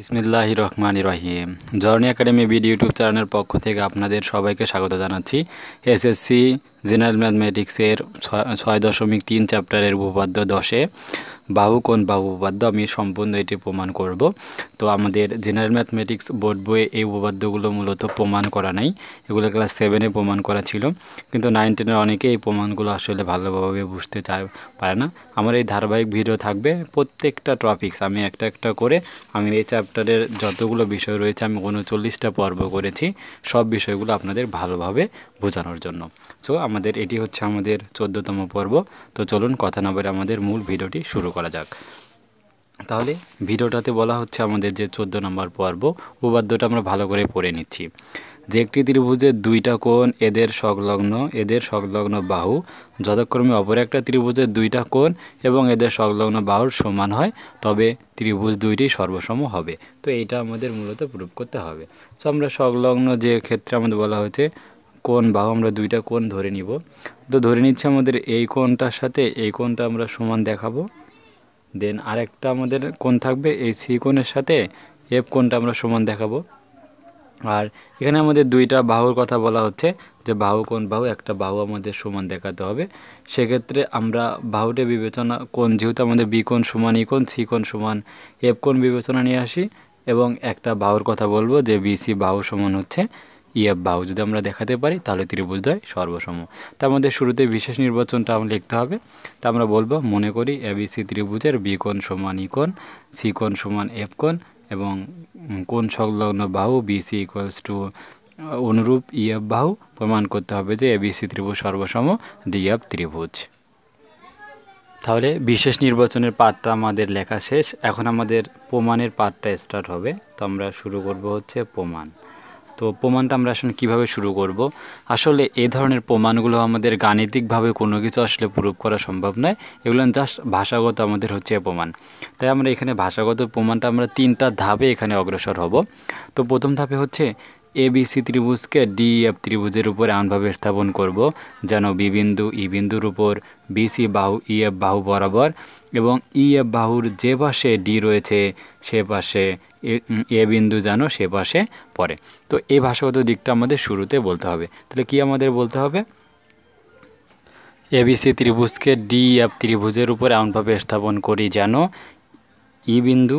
ইসমিল্লাহ রহমান রহিম journey academy BD YouTube চ্যানেলের পক্ষ থেকে আপনাদের সবাইকে স্বাগত জানাচ্ছি এসএসসি জেনারেল ম্যাথমেটিক্সের ছয় দশমিক তিন চ্যাপ্টারের উপপাদ্য দশে বাহু কোন বাহু উপপাদ্য আমি সম্পূর্ণ এটি প্রমাণ করব তো আমাদের জেনারেল ম্যাথমেটিক্স বোর্ড বইয়ে এই উপপাদ্যগুলো মূলত প্রমাণ করা নাই এগুলো ক্লাস সেভেনে প্রমাণ করা ছিল কিন্তু নাইন টেনের অনেকে এই প্রমাণগুলো আসলে ভালোভাবে বুঝতে চায় পারে না আমার এই ধারাবাহিক ভিডিও থাকবে প্রত্যেকটা টপিক্স আমি একটা একটা করে আমি এই চ্যাপ্টারের যতগুলো বিষয় রয়েছে আমি উনচল্লিশটা পর্ব করেছি সব বিষয়গুলো আপনাদের ভালোভাবে বোঝানোর জন্য সো আমাদের এটি হচ্ছে আমাদের চোদ্দোতম পর্ব তো চলুন কথা না বলে আমাদের মূল ভিডিওটি শুরু করা যাক তাহলে ভিডিওটাতে বলা হচ্ছে আমাদের যে চোদ্দো নম্বর পর্ব উপাদ্যটা আমরা ভালো করে পড়ে নিচ্ছি যে একটি ত্রিভুজের দুইটা কোণ এদের সংলগ্ন এদের সংলগ্ন বাহু যথাক্রমে অপর একটা ত্রিভুজের দুইটা কোণ এবং এদের সংলগ্ন বাহুর সমান হয় তবে ত্রিভুজ দুইটি সর্বসম হবে তো এইটা আমাদের মূলত প্রুভ করতে হবে তো আমরা সংলগ্ন যে ক্ষেত্রে আমাদের বলা হয়েছে কোন বাহু আমরা দুইটা কোন ধরে নিব তো ধরে নিচ্ছে আমাদের এই কোনটার সাথে এই কোণটা আমরা সমান দেখাবো দেন আরেকটা আমাদের কোন থাকবে এই সি কোনের সাথে এফ কোনটা আমরা সমান দেখাবো আর এখানে আমাদের দুইটা বাহুর কথা বলা হচ্ছে যে বাহু কোন বাহু একটা বাহু আমাদের সমান দেখাতে হবে সেক্ষেত্রে আমরা বাহুটা বিবেচনা কোন যেহেতু আমাদের বি কোন সমান ই কোন সি কোন সমান এফ কোন বিবেচনা নিয়ে আসি এবং একটা বাহুর কথা বলবো যে বিসি বাহু সমান হচ্ছে ইয়া যদি আমরা দেখাতে পারি তাহলে ত্রিভুজদ্বয় সর্বসম তার মধ্যে শুরুতে বিশেষ নির্বাচনটা আমরা লিখতে হবে তা আমরা বলবো মনে করি এবিসি ত্রিভুজের বি কোণ সমান ই e কোণ সি কোণ সমান এফ কোণ এবং কোণ সংলগ্ন বাহু বিসি ইকুয়ালস টু অনুরূপ ইয়াব্বাহু e বাহু প্রমাণ করতে হবে যে এবিসি ত্রিভুজ সর্বসম ডিএফ ত্রিভুজ তাহলে বিশেষ নির্বাচনের পাঠটা আমাদের লেখা শেষ এখন আমাদের প্রমাণের পাঠটা স্টার্ট হবে তো আমরা শুরু করব হচ্ছে প্রমাণ তো প্রমাণটা আমরা আসলে কিভাবে শুরু করব আসলে এই ধরনের প্রমাণগুলো আমাদের গাণিতিকভাবে কোনো কিছু আসলে প্রুফ করা সম্ভব নয় এগুলো জাস্ট ভাষাগত আমাদের হচ্ছে প্রমাণ তাই আমরা এখানে ভাষাগত প্রমাণটা আমরা তিনটা ধাপে এখানে অগ্রসর হব তো প্রথম ধাপে হচ্ছে এ সি ত্রিভুজকে ডি এফ ত্রিভুজের উপর এমনভাবে স্থাপন করব যেন বি বিন্দু ই e বিন্দুর উপর বিসি বাহু ই e, এফ বাহু বরাবর এবং ই e, এফ বাহুর যে পাশে ডি রয়েছে সে পাশে এ বিন্দু যেন সে পাশে পড়ে তো এই ভাষাগত দিকটা আমাদের শুরুতে বলতে হবে তাহলে কি আমাদের বলতে হবে এবিসি ত্রিভুজকে ডি এফ ত্রিভুজের উপরে এমনভাবে স্থাপন করি যেন ই বিন্দু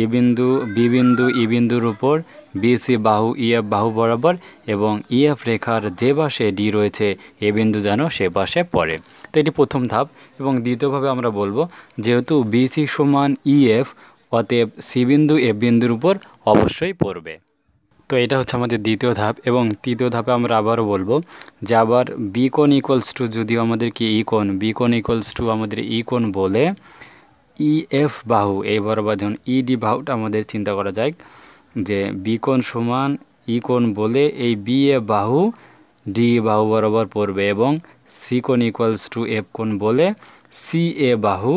ই বিন্দু বি বিন্দু ই বিন্দুর উপর বিসি বাহু ই এফ বাহু বরাবর এবং ই এফ রেখার যে পাশে ডি রয়েছে এ বিন্দু যেন সে পাশে পড়ে তো এটি প্রথম ধাপ এবং দ্বিতীয়ভাবে আমরা বলবো যেহেতু বিসি সমান ই এফ অতএব সি বিন্দু এফ বিন্দুর উপর অবশ্যই পড়বে তো এটা হচ্ছে আমাদের দ্বিতীয় ধাপ এবং তৃতীয় ধাপে আমরা আবারও বলবো যে আবার বি কোন ইকোয়ালস টু যদিও আমাদেরকে ই কোন বি কোন ইকোয়ালস টু আমাদের ই কোন বলে ই এফ বাহু এই বরাবর যখন ইডি বাহুটা আমাদের চিন্তা করা যায় যে বি কোন সমান ই কোন বলে এই বি এ বাহু ডি বাহু বরাবর পড়বে এবং সি কোন ইকোয়ালস টু এফ কোন বলে সি এ বাহু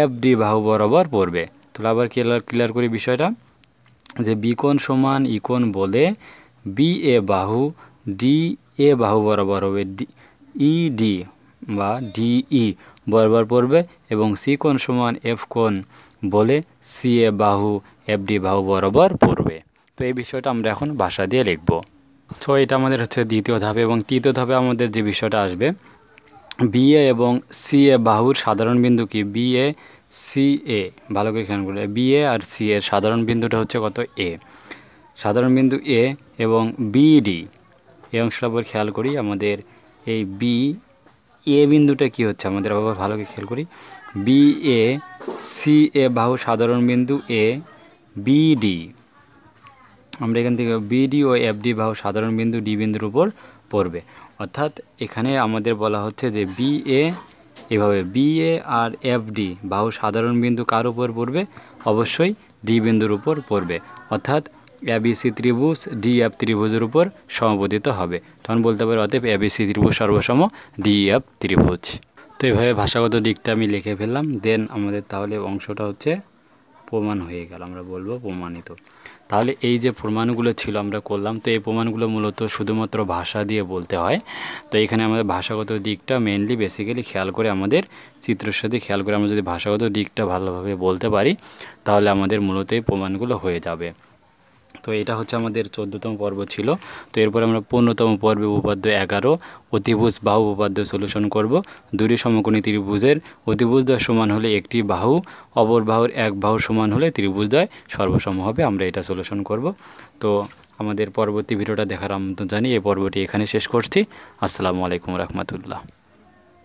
এফ ডি বাহু বরাবর পড়বে তাহলে আবার ক্লিয়ার ক্লিয়ার করি বিষয়টা যে বিকোণ সমান ইকোণ e বলে বি এ বাহু ডি এ বাহু বরাবর হবে ডি ই ডি বা ডি ই e বরাবর পড়বে এবং সি কোণ সমান এফ কোণ বলে সি এ বাহু এফ ডি বাহু বরাবর পড়বে তো এই বিষয়টা আমরা এখন ভাষা দিয়ে লিখব সো এটা আমাদের হচ্ছে দ্বিতীয় ধাপে এবং তৃতীয় ধাপে আমাদের যে বিষয়টা আসবে বিএ এবং সি এ বাহুর সাধারণ বিন্দু কি বিএ সি এ ভালো করে খেয়াল করলে বি এ আর সি এর সাধারণ বিন্দুটা হচ্ছে কত এ সাধারণ বিন্দু এ এবং বিডি এই অংশটা আবার খেয়াল করি আমাদের এই বি এ বিন্দুটা কি হচ্ছে আমাদের আবার ভালো করে খেয়াল করি বি এ সি এ বাহু সাধারণ বিন্দু এ বিডি আমরা এখান থেকে বিডি ও এফডি বাহু সাধারণ বিন্দু ডি বিন্দুর উপর পড়বে অর্থাৎ এখানে আমাদের বলা হচ্ছে যে বি এ এভাবে বিএ আর এফডি বাহু সাধারণ বিন্দু কার উপর পড়বে অবশ্যই ডি বিন্দুর উপর পড়বে অর্থাৎ এবিসি ত্রিভুজ ডি এফ ত্রিভুজের উপর সমপতিত হবে তখন বলতে পারি অতএব এবিসি ত্রিভুজ সর্বসম ডি এফ ত্রিভুজ তো এইভাবে ভাষাগত দিকটা আমি লিখে ফেললাম দেন আমাদের তাহলে অংশটা হচ্ছে প্রমাণ হয়ে গেল আমরা বলবো প্রমাণিত তাহলে এই যে প্রমাণগুলো ছিল আমরা করলাম তো এই প্রমাণগুলো মূলত শুধুমাত্র ভাষা দিয়ে বলতে হয় তো এখানে আমাদের ভাষাগত দিকটা মেনলি বেসিক্যালি খেয়াল করে আমাদের চিত্রের সাথে খেয়াল করে আমরা যদি ভাষাগত দিকটা ভালোভাবে বলতে পারি তাহলে আমাদের মূলত এই প্রমাণগুলো হয়ে যাবে তো এটা হচ্ছে আমাদের চোদ্দতম পর্ব ছিল তো এরপর আমরা পনেরোতম পর্বে উপপাদ্য এগারো অতিভুজ বাহু উপপাদ্য সলিউশন করব দুটি সমকোণী ত্রিভুজের অতিভুজদ্বয় সমান হলে একটি বাহু অপর বাহুর এক বাহু সমান হলে ত্রিভুজদ্বয় সর্বসম হবে আমরা এটা সলিউশন করব তো আমাদের পরবর্তী ভিডিওটা দেখার আমন্ত্রণ জানি এই পর্বটি এখানে শেষ করছি আসসালামু আলাইকুম রহমতুল্লাহ